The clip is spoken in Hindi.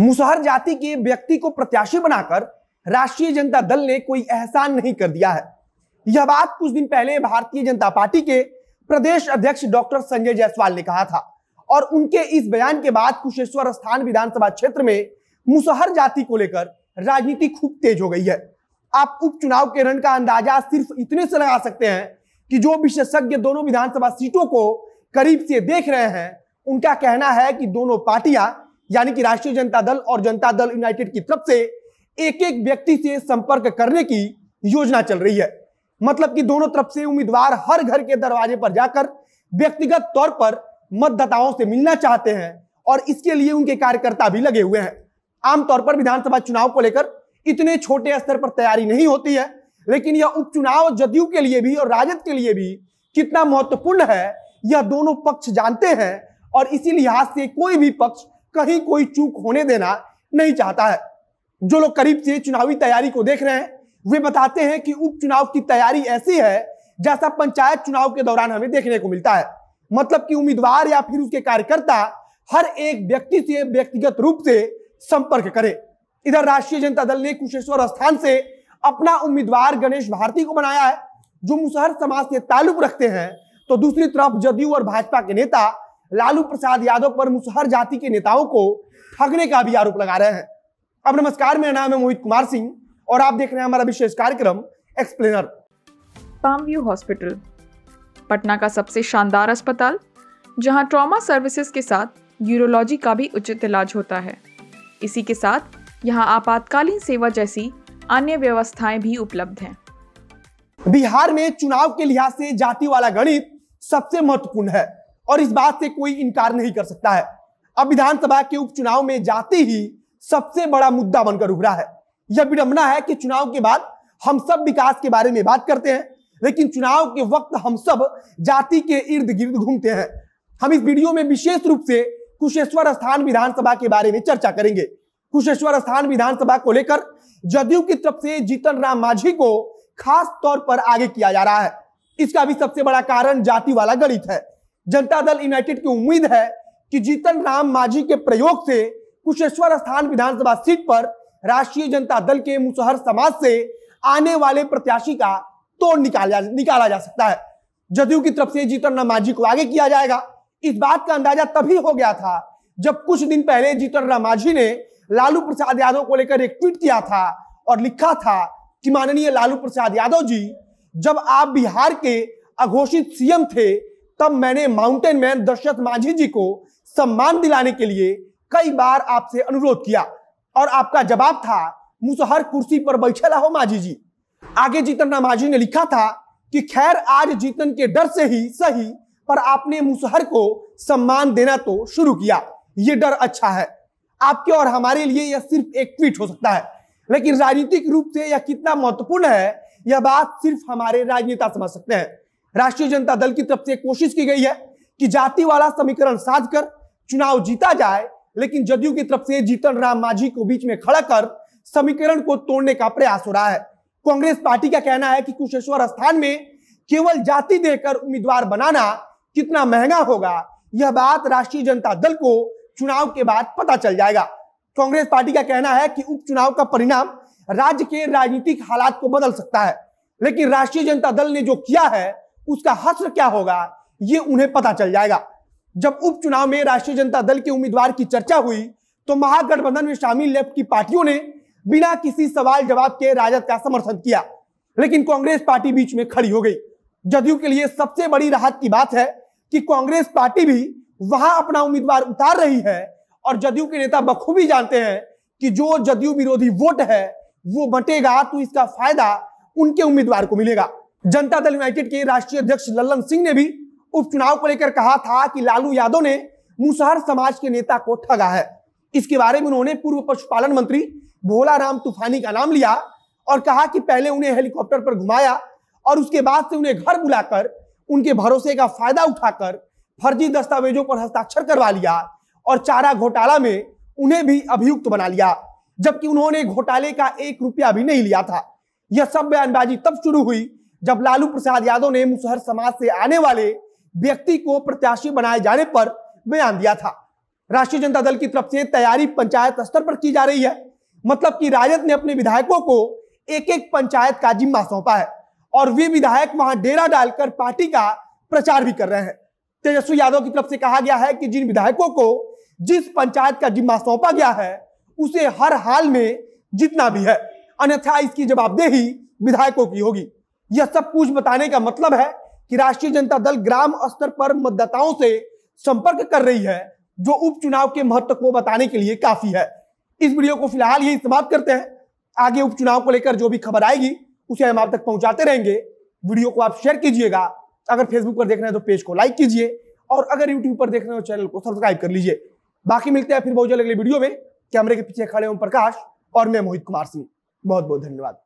मुसहर जाति के व्यक्ति को प्रत्याशी बनाकर राष्ट्रीय जनता दल ने कोई एहसान नहीं कर दिया है यह बात कुछ दिन पहले भारतीय जनता पार्टी के प्रदेश अध्यक्ष डॉक्टर संजय जायसवाल ने कहा था और उनके इस बयान के बाद कुशेश्वर स्थान विधानसभा क्षेत्र में मुसहर जाति को लेकर राजनीति खूब तेज हो गई है आप उपचुनाव के रण का अंदाजा सिर्फ इतने से लगा सकते हैं कि जो विशेषज्ञ दोनों विधानसभा सीटों को करीब से देख रहे हैं उनका कहना है कि दोनों पार्टियां यानी कि राष्ट्रीय जनता दल और जनता दल यूनाइटेड की तरफ से एक एक व्यक्ति से संपर्क करने की योजना चल रही है मतलब कि दोनों तरफ से उम्मीदवार हर घर के दरवाजे पर जाकर व्यक्तिगत तौर पर मतदाताओं से मिलना चाहते हैं और इसके लिए उनके कार्यकर्ता भी लगे हुए हैं आमतौर पर विधानसभा चुनाव को लेकर इतने छोटे स्तर पर तैयारी नहीं होती है लेकिन यह उपचुनाव जदयू के लिए भी और राजद के लिए भी कितना महत्वपूर्ण है यह दोनों पक्ष जानते हैं और इसी लिहाज से कोई भी पक्ष कहीं कोई चूक होने देना नहीं चाहता है जो लोग करीब से चुनावी तैयारी को देख रहे हैं वे बताते हैं कि उपचुनाव की तैयारी ऐसी है जैसा पंचायत चुनाव के दौरान हमें देखने को मिलता है मतलब कि उम्मीदवार या फिर उसके कार्यकर्ता हर एक व्यक्ति से व्यक्तिगत रूप से संपर्क करे इधर राष्ट्रीय जनता दल ने कुशेश्वर स्थान से अपना उम्मीदवार गणेश भारती को बनाया है जो मुसहर समाज से ताल्लुक रखते हैं तो दूसरी तरफ जदयू और भाजपा के नेता लालू प्रसाद यादव पर मुसहर जाति के नेताओं को ठगने का भी आरोप लगा रहे हैं अब नमस्कार मेरा नाम है मोहित कुमार सिंह और आप देख रहे हैं हमारा विशेष कार्यक्रम एक्सप्लेनर व्यू हॉस्पिटल पटना का सबसे शानदार अस्पताल जहां ट्रॉमा सर्विसेज के साथ यूरोलॉजी का भी उचित इलाज होता है इसी के साथ यहाँ आपातकालीन सेवा जैसी अन्य व्यवस्थाएं भी उपलब्ध हैं बिहार में चुनाव के लिहाज से जाति वाला गणित सबसे महत्वपूर्ण है और इस बात से कोई इनकार नहीं कर सकता है अब विधानसभा के उपचुनाव में जाते ही सबसे बड़ा मुद्दा बनकर उभरा है यह विडंबना है कि चुनाव के बाद हम सब विकास के बारे में बात करते हैं लेकिन चुनाव के वक्त हम सब जाति के इर्द गिर्द घूमते हैं हम इस वीडियो में विशेष रूप से कुशेश्वर स्थान विधानसभा के बारे में चर्चा करेंगे कुशेश्वर स्थान विधानसभा को लेकर जदयू की तरफ से जीतन राम मांझी को खास तौर पर आगे किया जा रहा है इसका भी सबसे बड़ा कारण जाति वाला गणित है जनता दल यूनाइटेड की उम्मीद है कि जीतन राम मांझी के प्रयोग से कुशेश्वर स्थान विधानसभा सीट पर राष्ट्रीय जनता दल के मुसहर समाज से आने वाले प्रत्याशी का तोड़ निकाला निकाला जा सकता है जदयू की तरफ से जीतन राम मांझी को आगे किया जाएगा इस बात का अंदाजा तभी हो गया था जब कुछ दिन पहले जीतन राम मांझी ने लालू प्रसाद यादव को लेकर एक ट्वीट किया था और लिखा था कि माननीय लालू प्रसाद यादव जी जब आप बिहार के अघोषित सीएम थे तब मैंने माउंटेन मैन दशरथ माझी जी को सम्मान दिलाने के लिए कई बार आपसे अनुरोध किया और आपका जवाब था मुसहर कुर्सी पर बैठे हो माझी जी आगे जीतन राम माझी ने लिखा था कि खैर आज जीतन के डर से ही सही पर आपने मुसहर को सम्मान देना तो शुरू किया ये डर अच्छा है आपके और हमारे लिए यह सिर्फ एक ट्वीट हो सकता है लेकिन राजनीतिक रूप से यह कितना महत्वपूर्ण है यह बात सिर्फ हमारे राजनेता समझ सकते हैं राष्ट्रीय जनता दल की तरफ से कोशिश की गई है कि जाति वाला समीकरण साध कर चुनाव जीता जाए लेकिन जदयू की तरफ से जीतन राम मांझी को बीच में खड़ा कर समीकरण को तोड़ने का प्रयास हो रहा है कांग्रेस पार्टी का कहना है कि कुशेश्वर स्थान में केवल जाति देकर उम्मीदवार बनाना कितना महंगा होगा यह बात राष्ट्रीय जनता दल को चुनाव के बाद पता चल जाएगा कांग्रेस पार्टी का कहना है कि उपचुनाव का परिणाम राज्य के राजनीतिक हालात को बदल सकता है लेकिन राष्ट्रीय जनता दल ने जो किया है उसका हस्र क्या होगा ये उन्हें पता चल जाएगा जब उपचुनाव में राष्ट्रीय जनता दल के उम्मीदवार की चर्चा हुई तो महागठबंधन में शामिल लेफ्ट की पार्टियों ने बिना किसी सवाल जवाब के राजद का समर्थन किया लेकिन कांग्रेस पार्टी बीच में खड़ी हो गई जदयू के लिए सबसे बड़ी राहत की बात है कि कांग्रेस पार्टी भी वहां अपना उम्मीदवार उतार रही है और जदयू के नेता बखूबी जानते हैं कि जो जदयू विरोधी वोट है वो बटेगा तो इसका फायदा उनके उम्मीदवार को मिलेगा जनता दल यूनाइटेड के राष्ट्रीय अध्यक्ष लल्लन सिंह ने भी उपचुनाव को लेकर कहा था कि लालू यादव ने मुसहर समाज के नेता को ठगा है इसके बारे में उन्होंने पूर्व पशुपालन मंत्री राम तूफानी का नाम लिया और कहा कि पहले उन्हें हेलीकॉप्टर पर घुमाया और उसके बाद से उन्हें घर बुलाकर उनके भरोसे का फायदा उठाकर फर्जी दस्तावेजों पर हस्ताक्षर करवा लिया और चारा घोटाला में उन्हें भी अभियुक्त बना लिया जबकि उन्होंने घोटाले का एक रुपया भी नहीं लिया था यह सब बयानबाजी तब शुरू हुई जब लालू प्रसाद यादव ने मुसहर समाज से आने वाले व्यक्ति को प्रत्याशी बनाए जाने पर बयान दिया था राष्ट्रीय जनता दल की तरफ से तैयारी पंचायत स्तर पर की जा रही है मतलब कि राजद ने अपने विधायकों को एक एक पंचायत का जिम्मा सौंपा है और वे विधायक वहां डेरा डालकर पार्टी का प्रचार भी कर रहे हैं तेजस्वी यादव की तरफ से कहा गया है कि जिन विधायकों को जिस पंचायत का जिम्मा सौंपा गया है उसे हर हाल में जितना भी है अन्यथा इसकी जवाबदेही विधायकों की होगी यह सब कुछ बताने का मतलब है कि राष्ट्रीय जनता दल ग्राम स्तर पर मतदाताओं से संपर्क कर रही है जो उपचुनाव के महत्व को बताने के लिए काफी है इस वीडियो को फिलहाल यही समाप्त करते हैं आगे उपचुनाव को लेकर जो भी खबर आएगी उसे हम आप तक पहुंचाते रहेंगे वीडियो को आप शेयर कीजिएगा अगर फेसबुक पर देख रहे हैं तो पेज को लाइक कीजिए और अगर यूट्यूब पर देख रहे हो तो चैनल को सब्सक्राइब कर लीजिए बाकी मिलते हैं फिर बहुत जल्द अगले वीडियो में कैमरे के पीछे खड़े ओम प्रकाश और मैं मोहित कुमार सिंह बहुत बहुत धन्यवाद